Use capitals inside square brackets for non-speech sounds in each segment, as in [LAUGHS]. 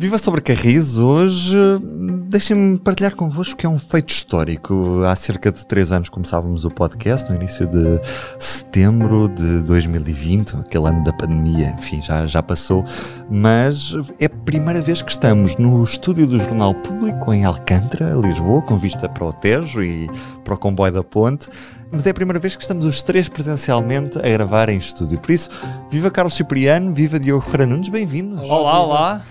Viva sobre Carris, hoje deixem-me partilhar convosco que é um feito histórico. Há cerca de três anos começávamos o podcast, no início de setembro de 2020, aquele ano da pandemia, enfim, já, já passou, mas é a primeira vez que estamos no estúdio do Jornal Público em Alcântara, Lisboa, com vista para o Tejo e para o comboio da ponte mas é a primeira vez que estamos os três presencialmente a gravar em estúdio. Por isso, viva Carlos Cipriano, viva Diogo Fernandes bem-vindos. Olá, olá.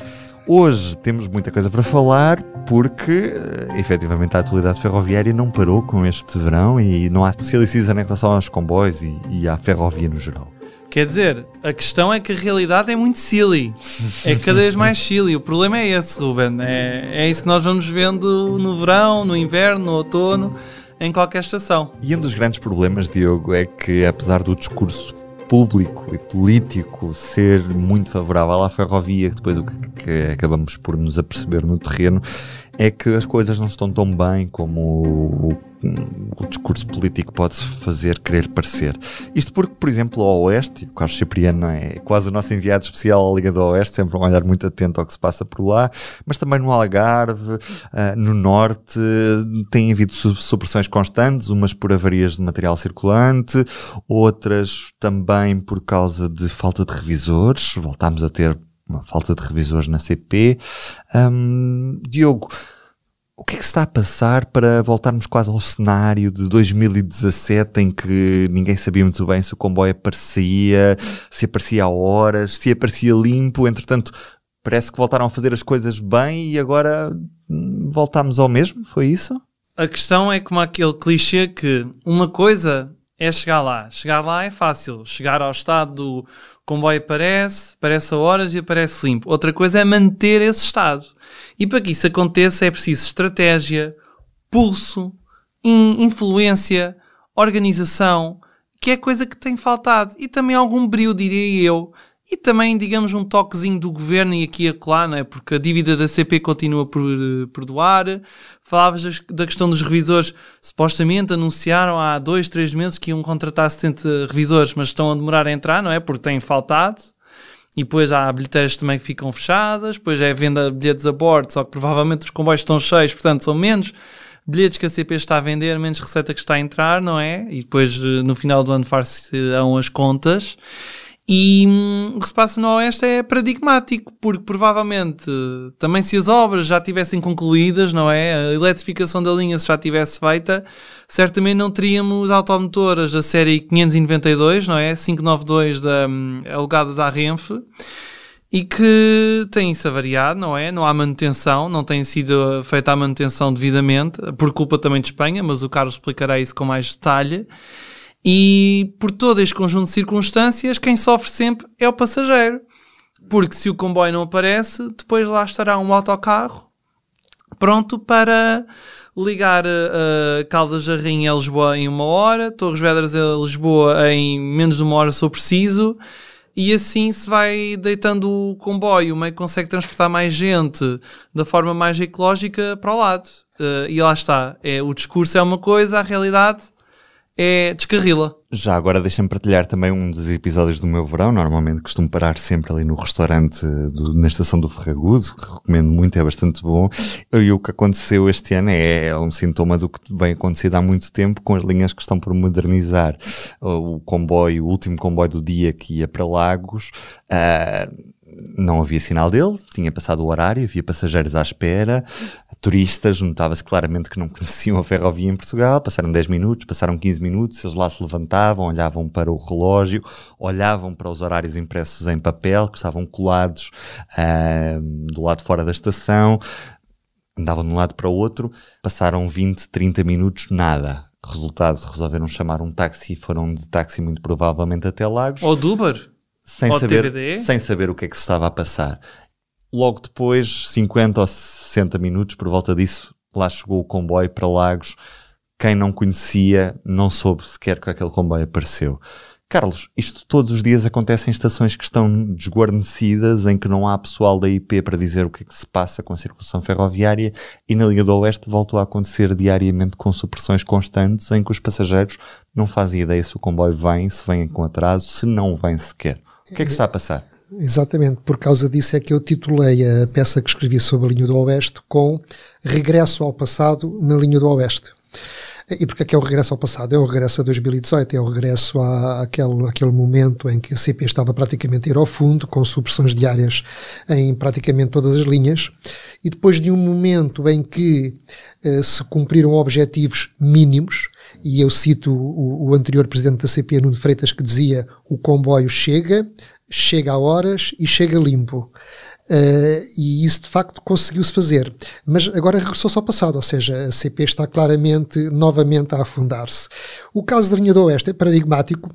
Hoje temos muita coisa para falar porque, eh, efetivamente, a atualidade ferroviária não parou com este verão e não há silly season em relação aos comboios e, e à ferrovia no geral. Quer dizer, a questão é que a realidade é muito silly. É cada vez mais silly. O problema é esse, Ruben. É, é isso que nós vamos vendo no verão, no inverno, no outono, em qualquer estação. E um dos grandes problemas, Diogo, é que apesar do discurso público e político ser muito favorável à ferrovia, depois o que, que acabamos por nos aperceber no terreno é que as coisas não estão tão bem como o discurso político pode fazer querer parecer. Isto porque, por exemplo, ao Oeste, o Carlos Cipriano é quase o nosso enviado especial à Liga do Oeste, sempre um olhar muito atento ao que se passa por lá, mas também no Algarve, ah, no Norte, tem havido supressões constantes, umas por avarias de material circulante, outras também por causa de falta de revisores. Voltámos a ter uma falta de revisores na CP. Um, Diogo, o que é que se está a passar para voltarmos quase ao cenário de 2017 em que ninguém sabia muito bem se o comboio aparecia, se aparecia a horas, se aparecia limpo, entretanto parece que voltaram a fazer as coisas bem e agora hum, voltámos ao mesmo, foi isso? A questão é como aquele clichê que uma coisa é chegar lá. Chegar lá é fácil. Chegar ao estado do comboio aparece, aparece a horas e aparece limpo. Outra coisa é manter esse estado. E para que isso aconteça é preciso estratégia, pulso, influência, organização, que é coisa que tem faltado. E também algum brilho, diria eu. E também, digamos, um toquezinho do governo e aqui e acolá, não é? Porque a dívida da CP continua por, eh, por doar. Falavas da questão dos revisores. Supostamente anunciaram há dois, três meses que iam contratar 70 revisores, mas estão a demorar a entrar, não é? Porque têm faltado. E depois há bilheteiras também que ficam fechadas, depois é venda de bilhetes a bordo, só que provavelmente os comboios estão cheios, portanto são menos bilhetes que a CP está a vender, menos receita que está a entrar, não é? E depois eh, no final do ano far-se-ão as contas. E hum, o que se passa no Oeste é paradigmático, porque provavelmente eh, também se as obras já tivessem concluídas, não é? A eletrificação da linha se já tivesse feita, certamente não teríamos automotoras da série 592, não é? 592 da, hum, alugadas à Renfe e que tem isso avariado, não é? Não há manutenção, não tem sido feita a manutenção devidamente, por culpa também de Espanha, mas o Carlos explicará isso com mais detalhe. E por todo este conjunto de circunstâncias, quem sofre sempre é o passageiro. Porque se o comboio não aparece, depois lá estará um autocarro pronto para ligar uh, Caldas da Rainha a Lisboa em uma hora, Torres Vedras a Lisboa em menos de uma hora se eu preciso, e assim se vai deitando o comboio, meio que consegue transportar mais gente da forma mais ecológica para o lado. Uh, e lá está, é, o discurso é uma coisa, a realidade é descarrila. Já agora deixem-me partilhar também um dos episódios do meu verão. Normalmente costumo parar sempre ali no restaurante do, na estação do Ferragudo, que recomendo muito, é bastante bom. E o que aconteceu este ano é, é um sintoma do que vem acontecido há muito tempo com as linhas que estão por modernizar. O comboio, o último comboio do dia que ia para Lagos, uh, não havia sinal dele, tinha passado o horário, havia passageiros à espera, turistas, notava-se claramente que não [LAUGHS] conheciam a ferrovia em Portugal, passaram 10 minutos, passaram 15 minutos, eles lá se levantavam, olhavam para o relógio, olhavam para os horários impressos em papel, que estavam colados uh, do lado fora da estação, andavam de um lado para o outro, passaram 20, 30 minutos, nada. Resultado, resolveram chamar um táxi, foram de táxi muito provavelmente até Lagos. Ou de Uber? sem saber, sem saber o que é que se estava a passar. Logo depois, 50 ou 60 minutos, por volta disso, lá chegou o comboio para Lagos. Quem não conhecia não soube sequer que aquele comboio apareceu. Carlos, isto todos os dias acontece em estações que estão desguarnecidas, em que não há pessoal da IP para dizer o que é que se passa com a circulação ferroviária, e na Liga do Oeste voltou a acontecer diariamente com supressões constantes em que os passageiros não fazem ideia se o comboio vem, se vem com atraso, se não vem sequer. O que é que está a passar? Exatamente, por causa disso é que eu titulei a peça que escrevi sobre a linha do Oeste com Regresso ao Passado na linha do Oeste. E porque é que é o regresso ao passado? É o regresso a 2018, é o regresso à, àquele, momento em que a CP estava praticamente a ir ao fundo, com supressões diárias em praticamente todas as linhas, e depois de um momento em que eh, se cumpriram objetivos mínimos, e eu cito o, o anterior presidente da CP, Nuno Freitas, que dizia o comboio chega, chega a horas e chega limpo. Uh, e isso de facto conseguiu-se fazer. Mas agora regressou-se ao passado, ou seja, a CP está claramente, novamente a afundar-se. O caso da linha do Oeste é, é paradigmático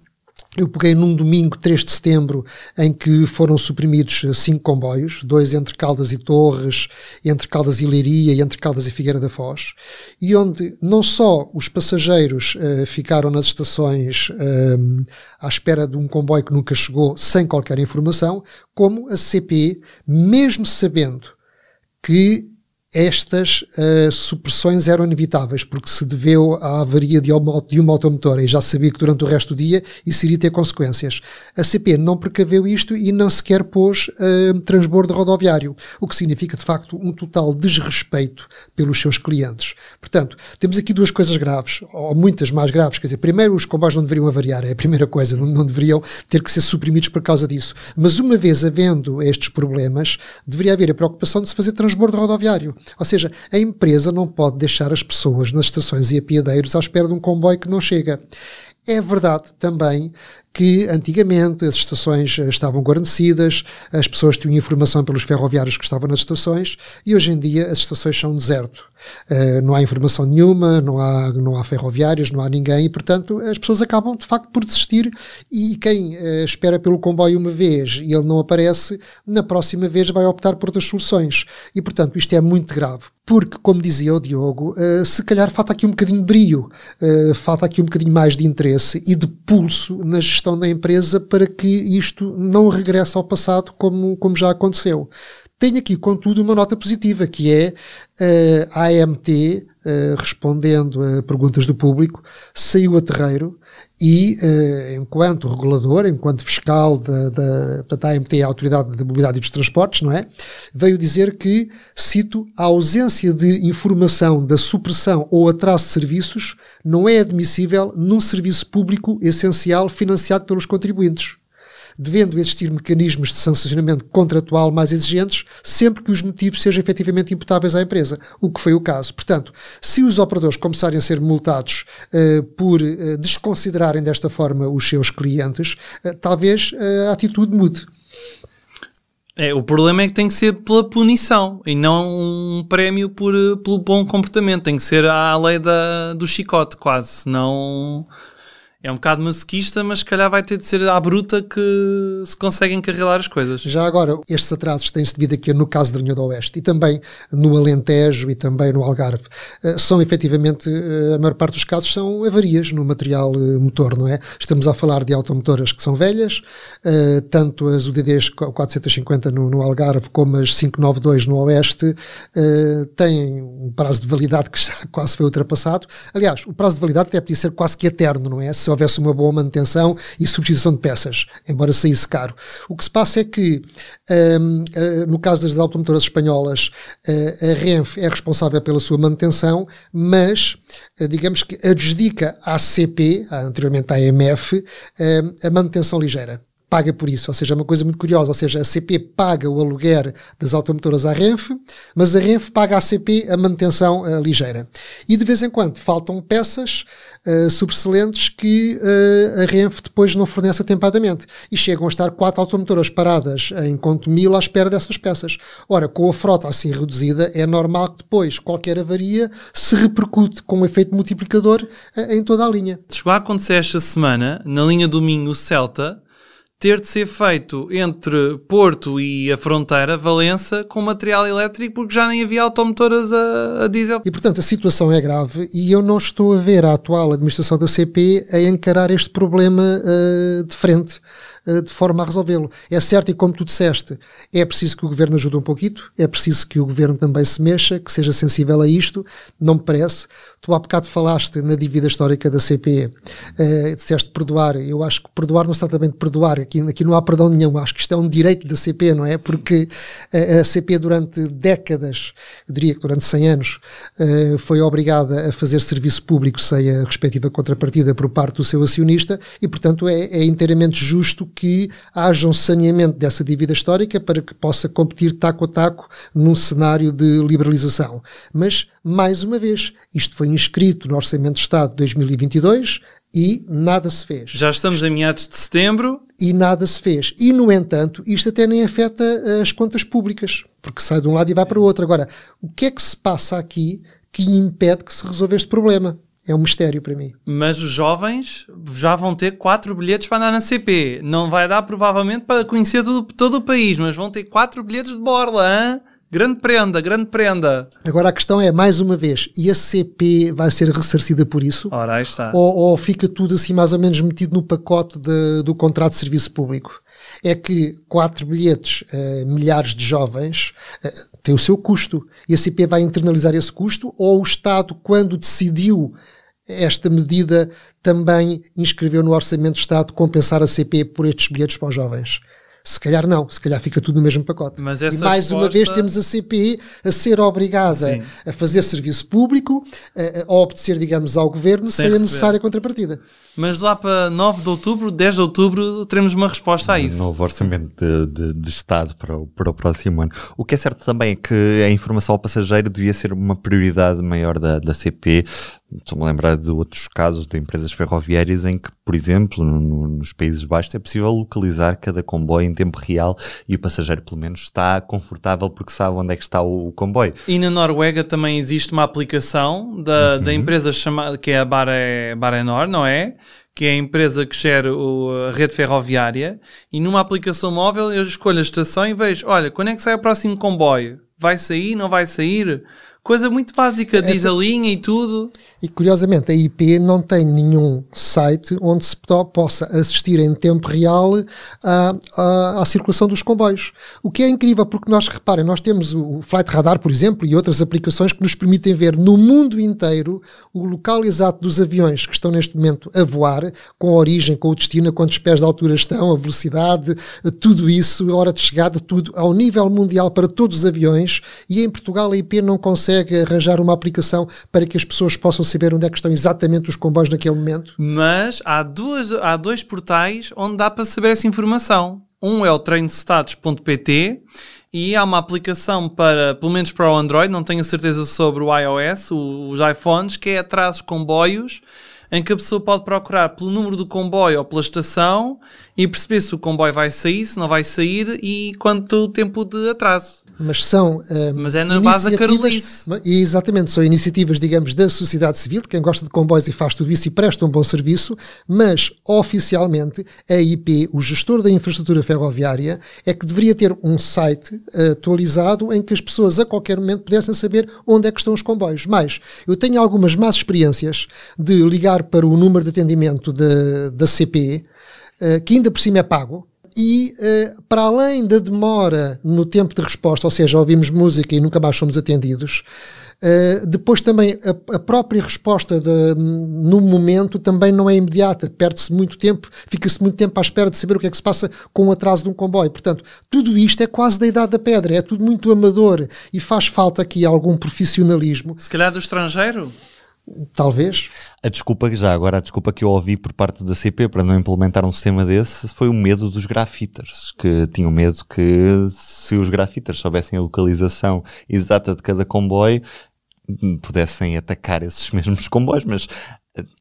eu peguei num domingo, 3 de setembro, em que foram suprimidos eh, cinco comboios, dois entre Caldas e Torres, entre Caldas e Leiria e entre Caldas e Figueira da Foz, e onde não só os passageiros uh, ficaram nas estações eh, à espera de um comboio que nunca chegou sem qualquer informação, como a CP, mesmo sabendo que estas uh, supressões eram inevitáveis, porque se deveu à avaria de uma, de uma automotora e já sabia que durante o resto do dia isso iria ter consequências. A CP não precaveu isto e não sequer pôs uh, transbordo rodoviário, o que significa, de facto, um total desrespeito pelos seus clientes. Portanto, temos aqui duas coisas graves, ou muitas mais graves. Quer dizer, primeiro, os comboios não deveriam avariar, é a primeira coisa, não, não deveriam ter que ser suprimidos por causa disso. Mas uma vez havendo estes problemas, deveria haver a preocupação de se fazer transbordo rodoviário ou seja, a empresa não pode deixar as pessoas nas estações e apiadeiros à espera de um comboio que não chega. É verdade também que antigamente as estações eh, estavam guarnecidas, as pessoas tinham informação pelos ferroviários que estavam nas estações e hoje em dia as estações são um deserto. Uh, não há informação nenhuma, não há, não há ferroviários, não há ninguém e, portanto, as pessoas acabam de facto por desistir e quem uh, espera pelo comboio uma vez e ele não aparece, na próxima vez vai optar por outras soluções. E, portanto, isto é muito grave porque, como dizia o Diogo, uh, se calhar falta aqui um bocadinho de brio, falta aqui um bocadinho mais de interesse e de pulso na gestão gestão da empresa para que isto não regresse ao passado como, como já aconteceu. Tenho aqui, contudo, uma nota positiva, que é eh, a AMT, eh, respondendo a perguntas do público, saiu a terreiro, e, eh, enquanto regulador, enquanto fiscal da, da, da AMT, a Autoridade de Mobilidade e dos Transportes, não é? Veio dizer que, cito, a ausência de informação da supressão ou atraso de serviços não é admissível num serviço público essencial financiado pelos contribuintes devendo existir mecanismos de sancionamento contratual mais exigentes, sempre que os motivos sejam efetivamente imputáveis à empresa, o que foi o caso. Portanto, se os operadores começarem a ser multados uh, por uh, desconsiderarem desta forma os seus clientes, uh, talvez a atitude mude. É, o problema é que tem que ser pela punição e não um prémio por, pelo bom comportamento. Tem que ser à lei da, do chicote, quase. Não é um bocado masoquista, mas se calhar vai ter de ser à bruta que se conseguem carregar as coisas. Já agora, estes atrasos têm-se devido aqui no caso de Rio do Oeste e também no Alentejo e também no Algarve. Eh, são efetivamente, eh, a maior parte dos casos são avarias no material eh, motor, não é? Estamos a falar de automotoras que são velhas, tanto as UDDs 450 no, Algarve como as 592 no Oeste têm um prazo de validade que [LAUGHS] quase foi ultrapassado. Aliás, o prazo de validade até podia ser quase que eterno, não é? Se houvesse uma boa manutenção e substituição de peças, embora saísse caro. O que se passa é que, um, uh, eh, no caso das automotoras espanholas, uh, a Renfe é responsável pela sua manutenção, mas, uh, digamos que adjudica à CP, anteriormente à AMF, hum, a manutenção ligeira paga por isso. Ou seja, é uma coisa muito curiosa. Ou seja, a CP paga o aluguer das automotoras à Renfe, mas a Renfe paga à CP a manutenção uh, ligeira. E de vez em quando faltam peças uh, sobressalentes que uh, a Renfe depois não fornece atempadamente. E chegam a estar quatro automotoras paradas em Conto Mil à espera dessas peças. Ora, com a frota assim reduzida, é normal que depois qualquer avaria se repercute com um efeito multiplicador em toda a linha. Chegou a acontecer esta semana, na linha do Minho Celta, ter de ser feito entre Porto e a fronteira, Valença, com material elétrico, porque já nem havia automotoras a, a diesel. E, portanto, a situação é grave e eu não estou a ver a atual administração da CP a encarar este problema uh, de frente. Eh, de forma a resolvê-lo. É certo, e como tu disseste, é preciso que o governo ajude um pouquinho, é preciso que o governo também se mexa, que seja sensível a isto, não me parece. Tu há bocado falaste na dívida histórica da CPE, uh, eh, disseste perdoar, eu acho que perdoar não se trata bem de perdoar, aqui, aqui não há perdão nenhum, acho que isto é um direito da CPE, não é? Porque eh, a, a CPE durante décadas, eu diria que durante 100 anos, uh, foi obrigada a fazer serviço público sem a respectiva contrapartida por parte do seu acionista e, portanto, é, é inteiramente justo que haja um saneamento dessa dívida histórica para que possa competir taco a taco num cenário de liberalização. Mas, mais uma vez, isto foi inscrito no Orçamento de Estado de 2022 e nada se fez. Já estamos a meados de setembro. E nada se fez. E, no entanto, isto até nem afeta eh, as contas públicas, porque sai de um lado e vai para o outro. Agora, o que é que se passa aqui que impede que se resolva este problema? é um mistério para mim. Mas os jovens já vão ter quatro bilhetes para andar na CP. Não vai dar provavelmente para conhecer todo, todo o país, mas vão ter quatro bilhetes de borla, hein? Grande prenda, grande prenda. Agora a questão é, mais uma vez, e a CP vai ser ressarcida por isso? Ora, aí está. Ou, ou fica tudo assim mais ou menos metido no pacote de, do contrato de serviço público? É que quatro bilhetes, uh, milhares de jovens, uh, eh, tem o seu custo. E a CP vai internalizar esse custo? Ou o Estado, quando decidiu esta medida também inscreveu no Orçamento de Estado compensar a CP por estes bilhetes para os jovens. Se calhar não, se calhar fica tudo no mesmo pacote. Mas essa e mais resposta... uma vez temos a CPI a ser obrigada Sim. a fazer serviço público, a, a obedecer, digamos, ao governo sem, sem a necessária contrapartida. Mas lá para 9 de outubro, 10 de outubro, teremos uma resposta a isso. Um novo orçamento de, de, de, Estado para o, para o próximo ano. O que é certo também é que a informação ao passageiro devia ser uma prioridade maior da, da CP. Estou-me a lembrar de outros casos de empresas ferroviárias em que, por exemplo, no, nos Países Baixos é possível localizar cada comboio em tempo real e o passageiro, pelo menos, está confortável porque sabe onde é que está o, o comboio. E na Noruega também existe uma aplicação da, uhum. da empresa chamada, que é a Bare, Barenor, não é? que é a empresa que gera a rede ferroviária, e numa aplicação móvel eu escolho a estação e vejo, olha, quando é que sai o próximo comboio? Vai sair, não vai sair? Coisa muito básica, é diz a linha e tudo. E curiosamente, a IP não tem nenhum site onde se possa assistir em tempo real à, à, à circulação dos comboios. O que é incrível, porque nós, reparem, nós temos o Flight Radar, por exemplo, e outras aplicações que nos permitem ver no mundo inteiro o local exato dos aviões que estão neste momento a voar, com a origem, com o destino, a quantos pés de altura estão, a velocidade, tudo isso, a hora de chegada, tudo, ao nível mundial para todos os aviões. E em Portugal a IP não consegue consegue arranjar uma aplicação para que as pessoas possam saber onde é que estão exatamente os comboios naquele momento. Mas há, duas, há dois portais onde dá para saber essa informação. Um é o trainstatus.pt e há uma aplicação para, pelo menos para o Android, não tenho certeza sobre o iOS, os iPhones, que é atrasos comboios, em que a pessoa pode procurar pelo número do comboio ou pela estação e perceber se o comboio vai sair, se não vai sair e quanto tempo de atraso mas são. Um, eh, mas é na base da Carolice. E exatamente, são iniciativas, digamos, da sociedade civil, quem gosta de comboios e faz tudo isso e presta um bom serviço, mas oficialmente a IP, o gestor da infraestrutura ferroviária, é que deveria ter um site uh, atualizado em que as pessoas a qualquer momento pudessem saber onde é que estão os comboios. Mas eu tenho algumas más experiências de ligar para o número de atendimento da, da CP, uh, eh, que ainda por cima é pago e uh, para além da demora no tempo de resposta, ou seja, ouvimos música e nunca mais somos atendidos, uh, depois também a, a própria resposta de, no momento também não é imediata, perde-se muito tempo, fica-se muito tempo à espera de saber o que é que se passa com o atraso de um comboio. Portanto, tudo isto é quase da idade da pedra, é tudo muito amador e faz falta aqui algum profissionalismo. Se calhar do estrangeiro? Talvez. A desculpa, já agora, a desculpa que eu ouvi por parte da CP para não implementar um sistema desse foi o medo dos grafiters, que tinham medo que se os grafiters soubessem a localização exata de cada comboio, pudessem atacar esses [LAUGHS] mesmos comboios, mas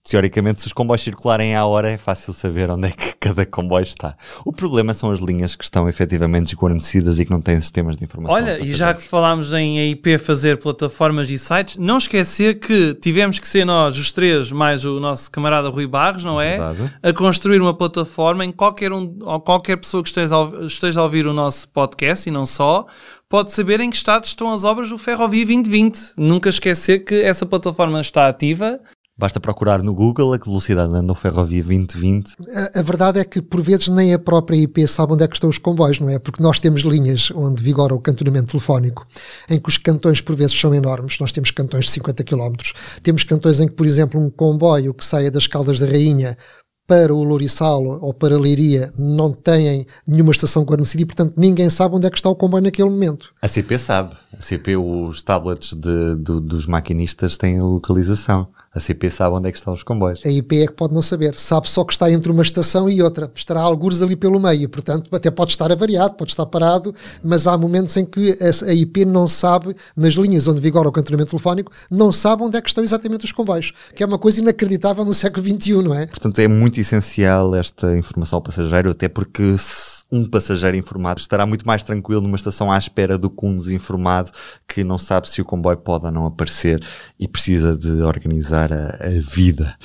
teoricamente, se os comboios circularem à hora, é fácil saber onde é que [LAUGHS] cada comboio está. O problema são as linhas que estão efetivamente desguarnecidas e que não têm sistemas de informação. Olha, e já que falámos em IP fazer plataformas e sites, não esquecer que tivemos que ser nós, os três, mais o nosso camarada Rui Barros, não é? Verdade. A construir uma plataforma em qualquer, um, ou qualquer pessoa que esteja a, esteja a ouvir o nosso podcast e não só, pode saber em que estado estão as obras do Ferrovia 2020. Nunca esquecer que essa plataforma está ativa, Basta procurar no Google a velocidade anda o Ferrovia 2020. A, a, verdade é que, por vezes, nem a própria IP sabe onde é que estão os comboios, não é? Porque nós temos linhas onde vigora o cantonamento telefónico, em que os cantões, por vezes, são enormes. Nós temos cantões de 50 km. Temos cantões em que, por exemplo, um comboio que saia das Caldas da Rainha para o Lourissal ou para a Leiria não têm nenhuma estação guarnecida e, portanto, ninguém sabe onde é que está o comboio naquele momento. A CP sabe. A CP, os tablets de, do, dos maquinistas têm a localização. A CP sabe onde é que estão os comboios. A IP é que pode não saber. Sabe só que está entre uma estação e outra. Estará algures ali pelo meio. Portanto, até pode estar avariado, pode estar parado, mas há momentos em que a IP não sabe, nas linhas onde vigora o cantonamento telefónico, não sabe onde é que estão exatamente os comboios. Que é uma coisa inacreditável no século XXI, não é? Portanto, é muito essencial esta informação ao passageiro, até porque se um passageiro informado estará muito mais tranquilo numa estação à espera do que um desinformado que não sabe se o comboio pode ou não aparecer e precisa de organizar a, a vida.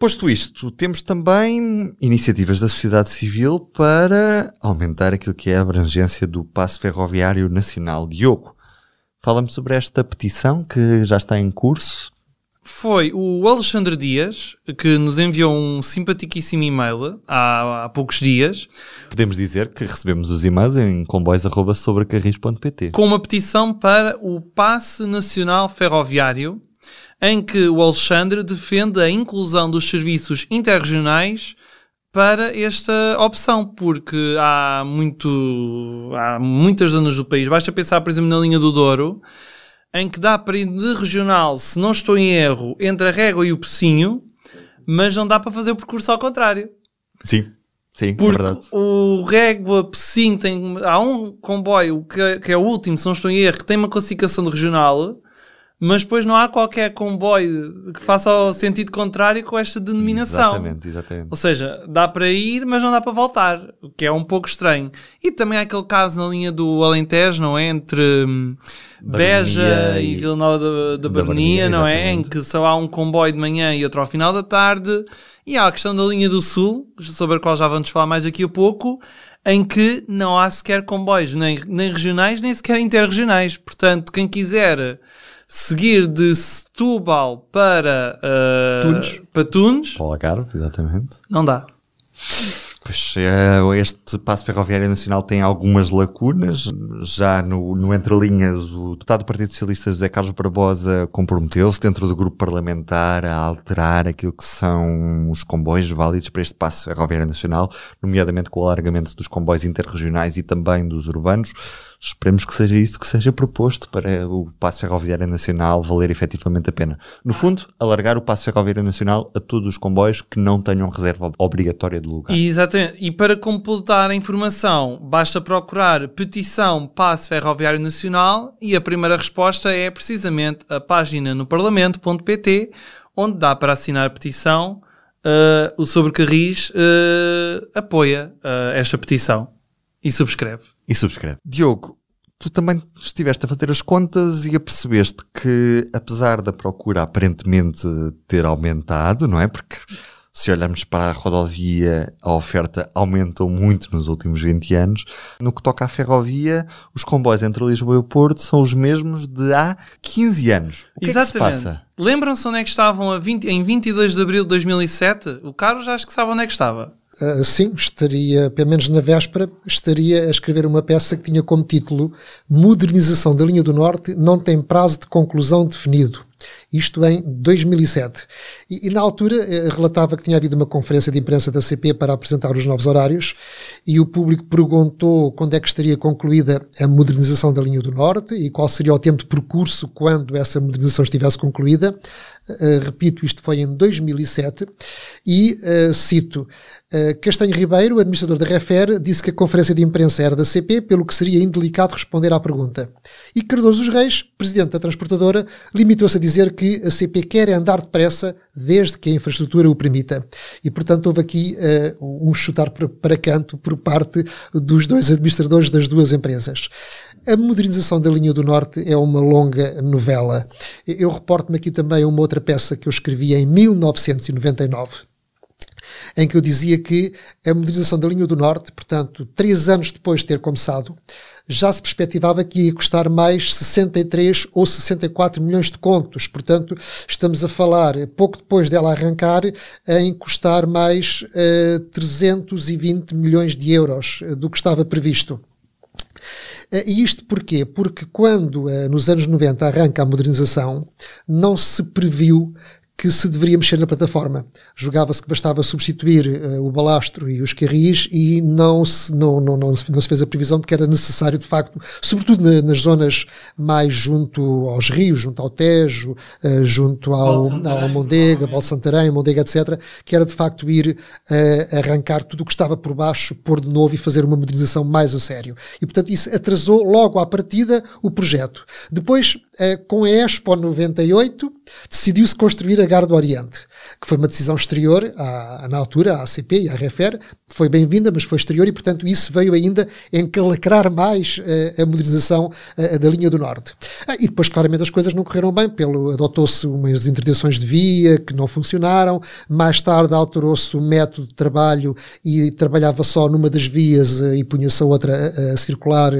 Posto isto, temos também iniciativas da sociedade civil para aumentar aquilo que é a abrangência do passo ferroviário nacional. Diogo, fala-me sobre esta petição que já está em curso. Foi o Alexandre Dias que nos enviou um simpaticíssimo e-mail há, há poucos dias. Podemos dizer que recebemos os e-mails em comboios.sobrecarris.pt com uma petição para o Passe Nacional Ferroviário, em que o Alexandre defende a inclusão dos serviços interregionais para esta opção, porque há, muito, há muitas zonas do país. Basta pensar, por exemplo, na linha do Douro, em que dá para ir de regional, se não estou em erro, entre a régua e o pocinho, mas não dá para fazer o percurso ao contrário. Sim. Sim, é Porque é o Régua Pessim tem. Há um comboio que, é, que, é o último, se não estou em erro, que tem uma classificação de regional mas depois não há qualquer comboio que faça o sentido contrário com esta denominação. Exatamente, exatamente. Ou seja, dá para ir, mas não dá para voltar, o que é um pouco estranho. E também há aquele caso na linha do Alentejo, não é? Entre hum, Beja e, e Vila Nova da, da, Barnia, não é? Em que só há um comboio de manhã e outro ao final da tarde. E há a questão da linha do Sul, sobre a qual já vamos falar mais daqui a pouco, em que não há sequer comboios, nem, nem regionais, nem sequer interregionais. Portanto, quem quiser seguir de Setúbal para uh, Tunes. Para Tunes. Para o exatamente. Não dá. Pois, eh, este passo ferroviário nacional tem algumas lacunas. Já no, no entrelinhas, o deputado do Partido Socialista José Carlos Barbosa comprometeu-se dentro do grupo parlamentar a alterar aquilo que são os comboios válidos para este passo ferroviário nacional, nomeadamente com o alargamento dos comboios interregionais e também dos urbanos. Esperemos que seja isso que seja proposto para o passo ferroviário nacional valer efetivamente a pena. No fundo, alargar o passo ferroviário nacional a todos os comboios que não tenham reserva obrigatória de lugar. Exatamente e para completar a informação, basta procurar petição Passe Ferroviário Nacional e a primeira resposta é precisamente a página no parlamento.pt, onde dá para assinar a petição. Uh, o Sobrecarris uh, apoia uh, esta petição e subscreve. E subscreve. Diogo, tu também estiveste a fazer as contas e apercebeste que, apesar da procura aparentemente ter aumentado, não é? Porque se olharmos para a rodovia, a oferta aumentou muito nos últimos 20 anos. No que toca à ferrovia, os comboios entre Lisboa e o Porto são os mesmos de há 15 anos. O que Exatamente. é que se passa? Lembram-se onde é que estavam 20, em 22 de abril de 2007? O Carlos acho que sabe onde é que estava. Uh, sim, estaria, pelo menos na véspera, estaria a escrever uma peça que tinha como título Modernização da Linha do Norte não tem prazo de conclusão definido isto em 2007. E, e na altura eh, relatava que tinha havido uma conferência de imprensa da CP para apresentar os novos horários e o público perguntou quando é que estaria concluída a modernização da linha do Norte e qual seria o tempo de percurso quando essa modernização estivesse concluída. Uh, repito, isto foi em 2007 e uh, cito uh, Castanho Ribeiro, administrador da Refer, disse que a conferência de imprensa era da CP, pelo que seria indelicado responder à pergunta. E Cardoso dos Reis, presidente da transportadora, limitou-se a dizer que que a CP quer é andar depressa desde que a infraestrutura o permita. E, portanto, houve aqui uh, um chutar para canto por parte dos dois administradores das duas empresas. A modernização da linha do Norte é uma longa novela. Eu reporto-me aqui também a uma outra peça que eu escrevi em 1999 em que eu dizia que a modernização da linha do Norte, portanto, três anos depois de ter começado, já se perspectivava que ia custar mais 63 ou 64 milhões de contos. Portanto, estamos a falar, pouco depois dela arrancar, em custar mais uh, eh, 320 milhões de euros eh, do que estava previsto. Eh, e isto porquê? Porque quando nos anos 90 arranca a modernização, não se previu que se deveria mexer na plataforma. Julgava-se que bastava substituir uh, o balastro e os carris e não se, não, não, não, não, se fez a previsão de que era necessário, de facto, sobretudo na, nas zonas mais junto aos rios, junto ao Tejo, uh, junto ao, ao Mondega, é? Val Santarém, Mondega, etc., que era, de facto, ir uh, arrancar tudo o que estava por baixo, pôr de novo e fazer uma modernização mais a sério. E, portanto, isso atrasou logo à partida o projeto. Depois, com a Expo 98, decidiu-se construir a chegar do Oriente que foi uma decisão exterior, à, na altura, à ACP e à RFR, foi bem-vinda, mas foi exterior e, portanto, isso veio ainda encalacrar mais uh, a modernização uh, da linha do Norte. Ah, e depois, claramente, as coisas não correram bem, pelo adotou-se umas interdições de via que não funcionaram, mais tarde alterou-se o método de trabalho e trabalhava só numa das vias uh, e punha-se a outra a, circular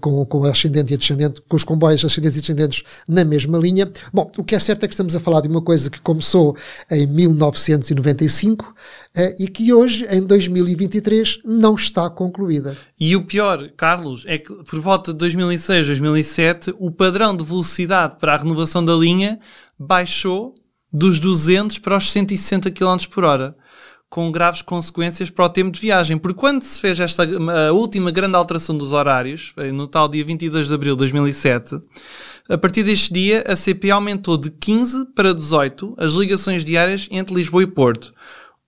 com, com ascendente e descendente, com os comboios ascendentes e descendentes na mesma linha. Bom, o que é certo é que estamos a falar de uma coisa que começou em 1995 eh, e que hoje, em 2023, não está concluída. E o pior, Carlos, é que por volta de 2006, 2007, o padrão de velocidade para a renovação da linha baixou dos 200 para os 160 km por hora com graves consequências para o tempo de viagem. Porque quando se fez esta última grande alteração dos horários, no tal dia 22 de abril de 2007, a partir deste dia, a CP aumentou de 15 para 18 as ligações diárias entre Lisboa e Porto.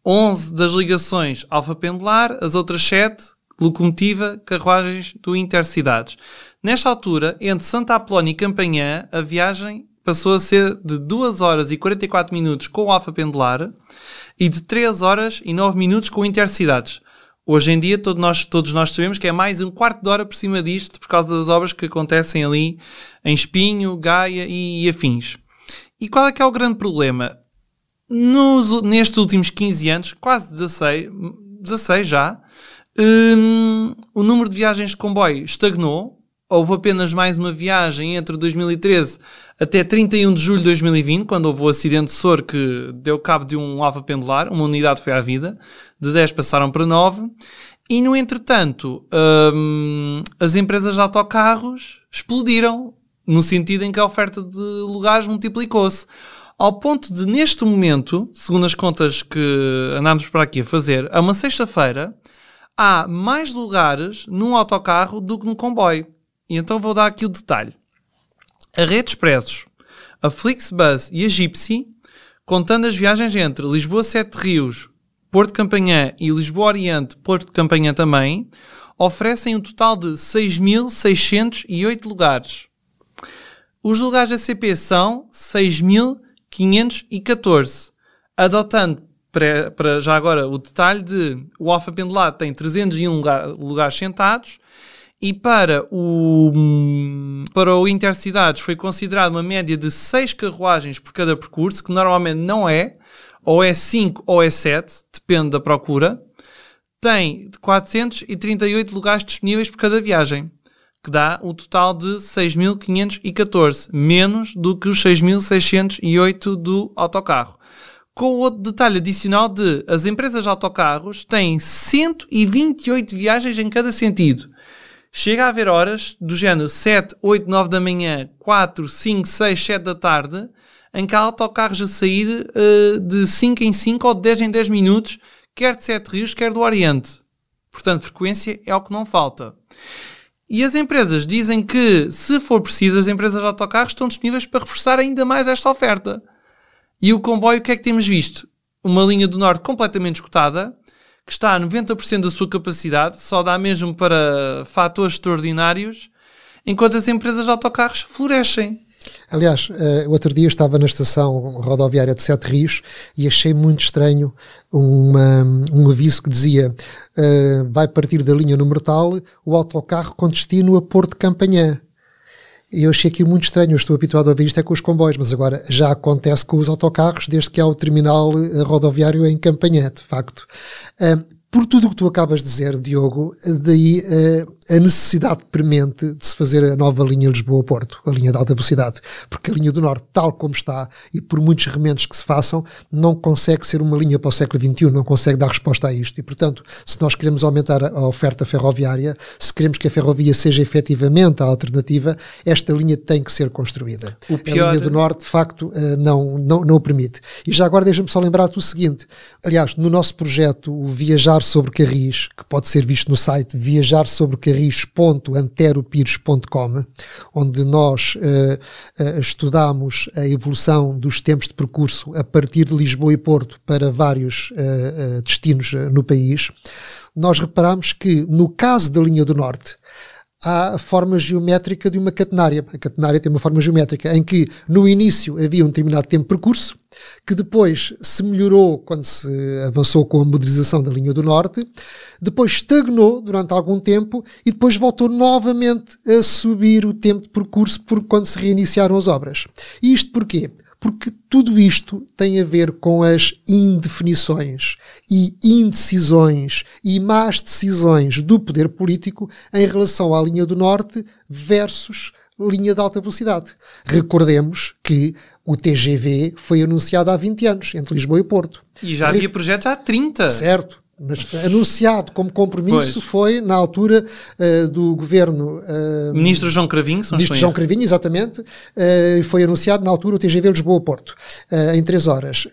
11 das ligações Alfa Pendular, as outras 7 locomotiva, carruagens do Intercidades. Nesta altura, entre Santa Apolónia e Campanhã, a viagem passou a ser de 2 horas e 44 minutos com o Alfa Pendular e de 3 horas e 9 minutos com o Intercidades. Hoje em dia todo nós, todos nós sabemos que é mais um quarto de hora por cima disto por causa das obras que acontecem ali em Espinho, Gaia e, e afins. E qual é que é o grande problema? Nos, nestes últimos 15 anos, quase 16, 16 já, hum, o número de viagens de comboio estagnou houve apenas mais uma viagem entre 2013 até 31 de julho de 2020, quando houve o acidente de Sor que deu cabo de um alvo pendular, uma unidade foi à vida, de 10 passaram para 9, e no entretanto, hum, as empresas de autocarros explodiram, no sentido em que a oferta de lugares multiplicou-se. Ao ponto de, neste momento, segundo as contas que andámos para aqui a fazer, a uma sexta-feira, há mais lugares num autocarro do que no comboio. E então vou dar aqui o detalhe. A Rede Expressos, a Flixbus e a Gypsy, contando as viagens entre Lisboa Sete Rios, Porto Campanhã e Lisboa Oriente, Porto Campanhã também, oferecem um total de 6.608 lugares. Os lugares da CP são 6.514, adotando para já agora o detalhe de o Alfa Pendular tem 301 lugares sentados e para o, hum, para o Intercidades foi considerado uma média de 6 carruagens por cada percurso, que normalmente não é, ou é 5 ou é 7, depende da procura. Tem 438 lugares disponíveis por cada viagem, que dá um total de 6.514, menos do que os 6.608 do autocarro com o outro detalhe adicional de as empresas de autocarros têm 128 viagens em cada sentido chega a haver horas do género 7, 8, 9 da manhã, 4, 5, 6, 7 da tarde, em que há autocarros a sair uh, de 5 em 5 ou de 10 em 10 minutos, quer de Sete Rios, quer do Oriente. Portanto, frequência é o que não falta. E as empresas dizem que, se for preciso, as empresas de autocarros estão disponíveis para reforçar ainda mais esta oferta. E o comboio, o que é que temos visto? Uma linha do norte completamente escutada, que está a 90% da sua capacidade, só dá mesmo para fatores extraordinários, enquanto as empresas de autocarros florescem. Aliás, uh, outro dia estava na estação rodoviária de Sete Rios e achei muito estranho uma, um aviso que dizia uh, vai partir da linha número tal o autocarro com destino a Porto Campanhã eu achei aqui muito estranho, eu estou habituado a ouvir isto é com os comboios, mas agora já acontece com os autocarros, desde que há o terminal eh, rodoviário em Campanhã, de facto. por tudo o que tu acabas de dizer, Diogo, eh, daí eh, a necessidade premente de se fazer a nova linha Lisboa-Porto, a linha de alta velocidade, porque a linha do Norte, tal como está, e por muitos remendos que se façam, não consegue ser uma linha para o século XXI, não consegue dar resposta a isto. E, portanto, se nós queremos aumentar a oferta ferroviária, se queremos que a ferrovia seja efetivamente a alternativa, esta linha tem que ser construída. O pior... A linha do Norte, de facto, eh, não, não, não o permite. E já agora deixa-me só lembrar-te o seguinte, aliás, no nosso projeto, o Viajar sobre Carris, que pode ser visto no site viajar sobre carris carris.anteropires.com, onde nós uh, estudamos a evolução dos tempos de percurso a partir de Lisboa e Porto para vários eh, destinos no país, nós reparamos que, no caso da linha do Norte, à forma geométrica de uma catenária. A catenária tem uma forma geométrica em que no início havia um determinado tempo de percurso, que depois se melhorou quando se avançou com a modernização da linha do norte, depois estagnou durante algum tempo e depois voltou novamente a subir o tempo de percurso por quando se reiniciaram as obras. E isto porquê? porque tudo isto tem a ver com as indefinições e indecisões e más decisões do poder político em relação à linha do Norte versus linha de alta velocidade. Recordemos que o TGV foi anunciado há 20 anos, entre Lisboa e Porto. E já havia projetos há 30. Certo mas anunciado como compromisso pois. foi na altura uh, do governo uh, ministro João Cravinho, se ministro João Cravinho, exatamente, uh, foi anunciado na altura o TGV Lisboa-Porto em três horas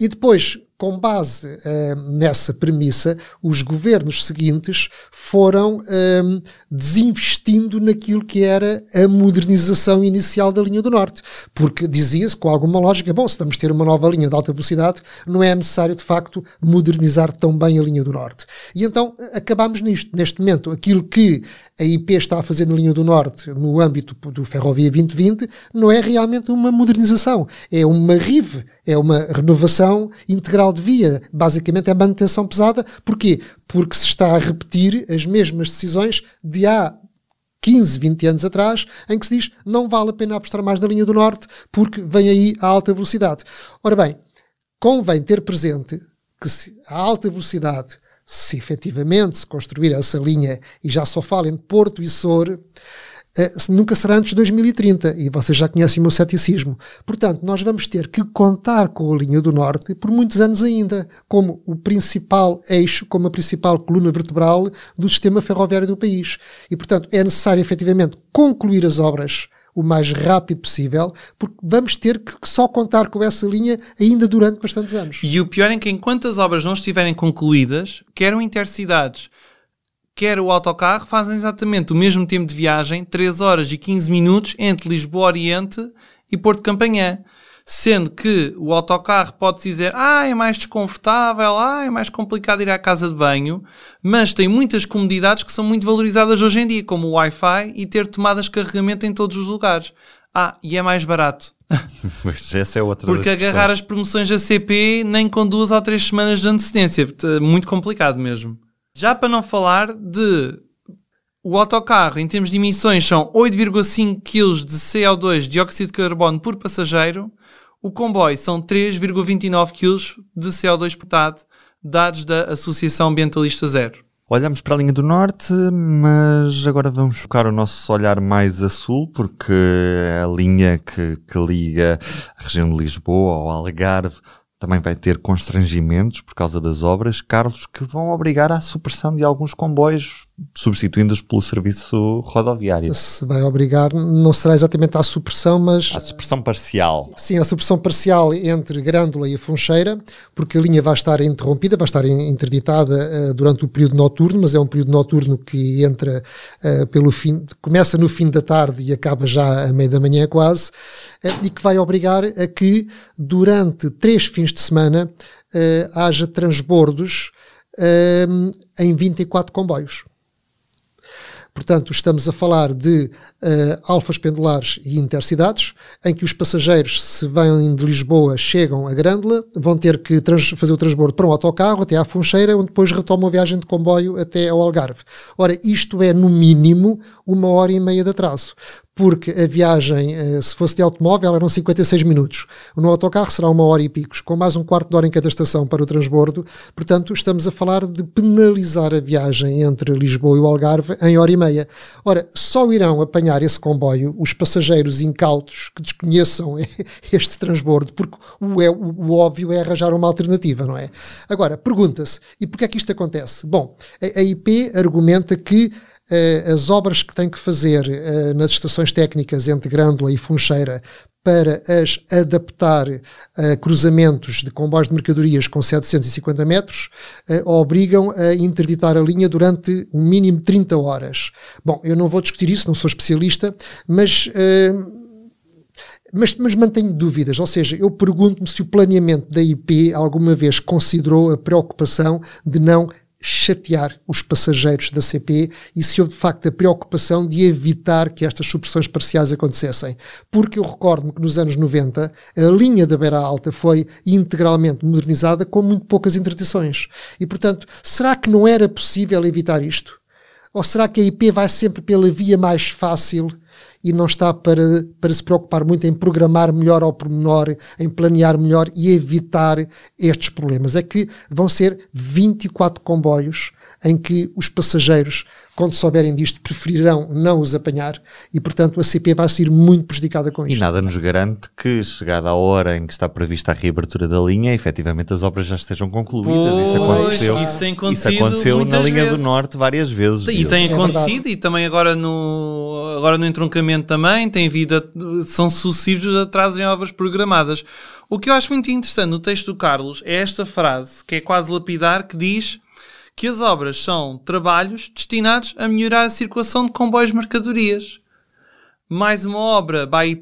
e depois com base uh, nessa premissa, os governos seguintes foram ehm, desinvestindo naquilo que era a modernização inicial da linha do Norte, porque dizia-se com alguma lógica, bom, se vamos ter uma nova linha de alta velocidade, não é necessário de facto modernizar tão bem a linha do Norte. E então eh, acabamos nisto, neste momento, aquilo que a IP está a fazer na linha do Norte no âmbito do Ferrovia 2020 não é realmente uma modernização, é uma rive é uma renovação integral de via. Basicamente é manutenção pesada. Porquê? Porque se está a repetir as mesmas decisões de há 15, 20 anos atrás, em que se diz não vale a pena apostar mais na linha do norte porque vem aí a alta velocidade. Ora bem, convém ter presente que se a alta velocidade, se efetivamente se construir essa linha, e já só falem em Porto e Soro, eh, nunca será antes de 2030 e vocês já conhecem o meu ceticismo. Portanto, nós vamos ter que contar com a linha do Norte por muitos anos ainda, como o principal eixo, como a principal coluna vertebral do sistema ferroviário do país. E, portanto, é necessário efetivamente concluir as obras o mais rápido possível, porque vamos ter que só contar com essa linha ainda durante bastantes anos. E o pior é que enquanto as obras não estiverem concluídas, quer o Intercidades, quer o autocarro, fazem exatamente o mesmo tempo de viagem, 3 horas e 15 minutos, entre Lisboa Oriente e Porto Campanhã. Sendo que o autocarro pode dizer, ah, é mais desconfortável, ah, é mais complicado ir à casa de banho, mas tem muitas comodidades que são muito valorizadas hoje em dia, como o Wi-Fi e ter tomadas de carregamento em todos os lugares. Ah, e é mais barato. [LAUGHS] Essa é outra Porque agarrar questões. as promoções da CP nem com duas ou três semanas de antecedência. É muito complicado mesmo. Já para não falar de o autocarro, em termos de emissões, são 8,5 kg de CO2, dióxido de carbono por passageiro. O comboio são 3,29 kg de CO2 exportado, dados da Associação Ambientalista Zero. Olhamos para a linha do norte, mas agora vamos focar o nosso olhar mais a sul, porque é a linha que, que liga a região de Lisboa ao Algarve também vai ter constrangimentos por causa das obras, Carlos, que vão obrigar à supressão de alguns comboios substituindo-os pelo serviço rodoviário. Se vai obrigar, não será exatamente à supressão, mas... À supressão parcial. Sim, à supressão parcial entre Grândola e a Foncheira, porque a linha vai estar interrompida, vai estar interditada uh, durante o período noturno, mas é um período noturno que entra uh, pelo fim, começa no fim da tarde e acaba já a meia da manhã quase, uh, e que vai obrigar a que durante três fins de semana haja transbordos em 24 comboios. Portanto, estamos a falar de uh, alfas pendulares e intercidades, em que os passageiros, se vêm de Lisboa, chegam a Grândola, vão ter que fazer o transbordo para um autocarro até à Funcheira, onde depois retomam a viagem de comboio até ao Algarve. Ora, isto é, no mínimo, uma hora e meia de atraso porque a viagem, eh, se fosse de automóvel, eram 56 minutos. No autocarro será uma hora e picos, com mais um quarto de hora em cada estação para o transbordo. Portanto, estamos a falar de penalizar a viagem entre Lisboa e o Algarve em hora e meia. Ora, só irão apanhar esse comboio os passageiros incautos que desconheçam [LAUGHS] este transbordo, porque o, é, o óbvio é arranjar uma alternativa, não é? Agora, pergunta-se, e porquê é que isto acontece? Bom, a, a IP argumenta que eh, as obras que tem que fazer eh, nas estações técnicas entre Grândola e Funcheira para as adaptar a eh, cruzamentos de comboios de mercadorias com 750 metros, obrigam a interditar a linha durante um mínimo de 30 horas. Bom, eu não vou discutir isso, não sou especialista, mas. Mas, mas, mantenho dúvidas, ou seja, eu pergunto-me se o planeamento da IP alguma vez considerou a preocupação de não chatear os passageiros da CP e se houve de facto a preocupação de evitar que estas supressões parciais acontecessem. Porque eu recordo-me que nos anos 90 a linha da Beira Alta foi integralmente modernizada com muito poucas interdições. E portanto, será que não era possível evitar isto? Ou será que a IP vai sempre pela via mais fácil e não está para, para se preocupar muito em programar melhor ao pormenor, em planear melhor e evitar estes problemas. É que vão ser 24 comboios em que os passageiros, quando souberem disto, preferirão não os apanhar e, portanto, a CP vai ser muito prejudicada com isto. E nada nos garante que, chegada a hora em que está prevista a reabertura da linha, efetivamente as obras já estejam concluídas. Pois, isso aconteceu, isso tem acontecido isso aconteceu na linha vezes. do Norte várias vezes. E viu? tem é acontecido é e também agora no, agora no entroncamento orçamento também, tem vida, são sucessivos atrasos em obras programadas. O que eu acho muito interessante no texto do Carlos é esta frase, que é quase lapidar, que diz que as obras são trabalhos destinados a melhorar a circulação de comboios mercadorias. Mais uma obra by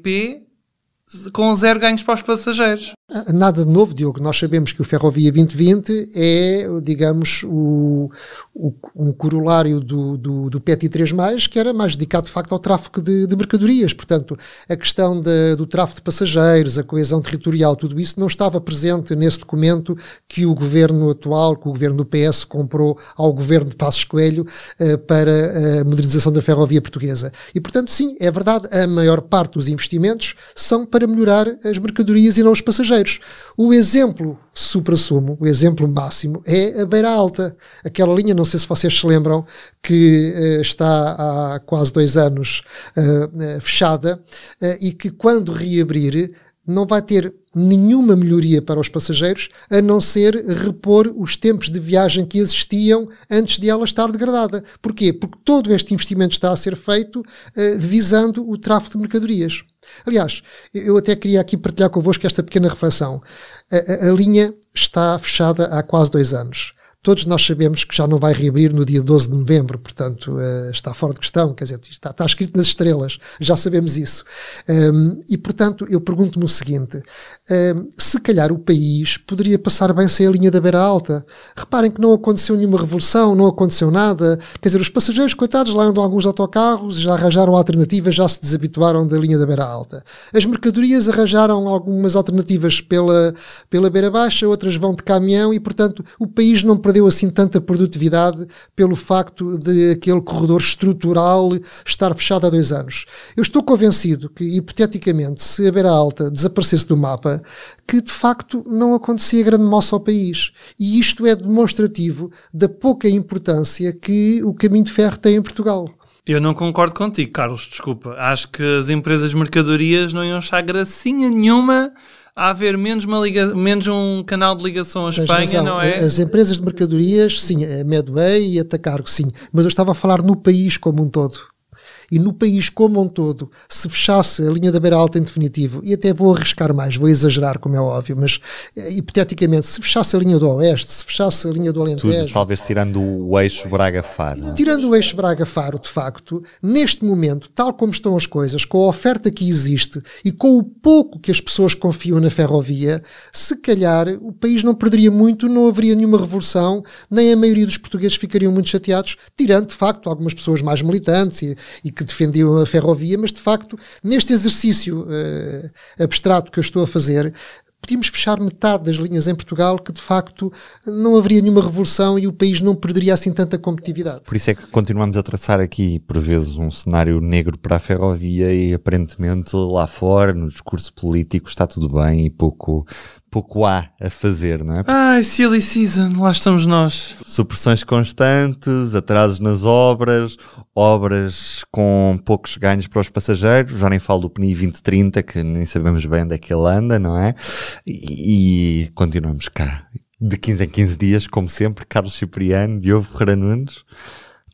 com zero ganhos para os passageiros. Ah, nada de novo, Diogo. Nós sabemos que o Ferrovia 2020 é, digamos, o, o um corolário do, do, do PET 3, que era mais dedicado de facto ao tráfego de, de mercadorias. Portanto, a questão de, do tráfego de passageiros, a coesão territorial, tudo isso não estava presente nesse documento que o governo atual, que o governo do PS comprou ao governo de Passos Coelho eh, para a modernização da ferrovia portuguesa. E portanto, sim, é verdade, a maior parte dos investimentos são para melhorar as mercadorias e não os passageiros. O exemplo supra-sumo, o exemplo máximo, é a Beira Alta. Aquela linha, não sei se vocês se lembram, que uh, está há quase dois anos uh, uh, fechada e que, quando reabrir, não vai ter nenhuma melhoria para os passageiros, a não ser repor os tempos de viagem que existiam antes de ela estar degradada. Porquê? Porque todo este investimento está a ser feito uh, visando o tráfego de mercadorias. Aliás, eu até queria aqui partilhar convosco esta pequena reflexão. A, a, a linha está fechada há quase dois anos. Todos nós sabemos que já não vai reabrir no dia 12 de novembro, portanto, eh, está fora de questão, quer dizer, está, está escrito nas estrelas, já sabemos isso. Ehm, e, portanto, eu pergunto-me o seguinte: ehm, se calhar o país poderia passar bem sem a linha da beira alta. Reparem que não aconteceu nenhuma revolução, não aconteceu nada, quer dizer, os passageiros, coitados, lá andam alguns autocarros, já arranjaram alternativas, já se desabituaram da linha da beira alta. As mercadorias arranjaram algumas alternativas pela, pela beira baixa, outras vão de caminhão e, portanto, o país não perdeu perdeu assim tanta produtividade pelo facto de aquele corredor estrutural estar fechado há dois anos. Eu estou convencido que, hipoteticamente, se a Beira Alta desaparecesse do mapa, que de facto não acontecia grande moça ao país. E isto é demonstrativo da pouca importância que o caminho de ferro tem em Portugal. Eu não concordo contigo, Carlos, desculpa. Acho que as empresas mercadorias não iam achar gracinha nenhuma a haver menos, uma liga, menos um canal de ligação à Espanha, razão. não é? As empresas de mercadorias, sim, a Medway e a Tacargo, sim. Mas eu estava a falar no país como um todo e no país como um todo, se fechasse a linha da Beira Alta em definitivo, e até vou arriscar mais, vou exagerar, como é óbvio, mas eh, hipoteticamente, se fechasse a linha do Oeste, se fechasse a linha do Alentejo. Tudo, talvez tirando o eixo Braga-Faro. É? Tirando o eixo Braga-Faro, de facto, neste momento, tal como estão as coisas, com a oferta que existe e com o pouco que as pessoas confiam na ferrovia, se calhar o país não perderia muito, não haveria nenhuma revolução, nem a maioria dos portugueses ficariam muito chateados, tirando, de facto, algumas pessoas mais militantes e, e que defendiam a ferrovia, mas de facto, neste exercício uh, abstrato que eu estou a fazer, podíamos fechar metade das linhas em Portugal, que de facto não haveria nenhuma revolução e o país não perderia assim tanta competitividade. Por isso é que continuamos a traçar aqui, por vezes, um cenário negro para a ferrovia e aparentemente lá fora, no discurso político, está tudo bem e pouco, pouco há a fazer, não é? Ai, silly season, lá estamos nós. Supressões constantes, atrasos nas obras, obras com poucos ganhos para os passageiros, já nem falo do PNI 2030, que nem sabemos bem onde é que ele anda, não é? E, e continuamos cá, de 15 em 15 dias, como sempre, Carlos Cipriano, Diogo Ferreira Nunes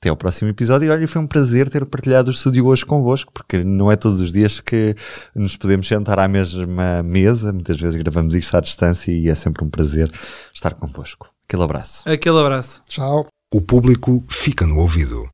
até ao próximo episódio. E olha, foi um prazer ter partilhado o estúdio hoje convosco, porque não é todos os dias que nos podemos sentar à mesma mesa. Muitas vezes gravamos isto à distância e é sempre um prazer estar convosco. Aquele abraço. Aquele abraço. Tchau. O público fica no ouvido.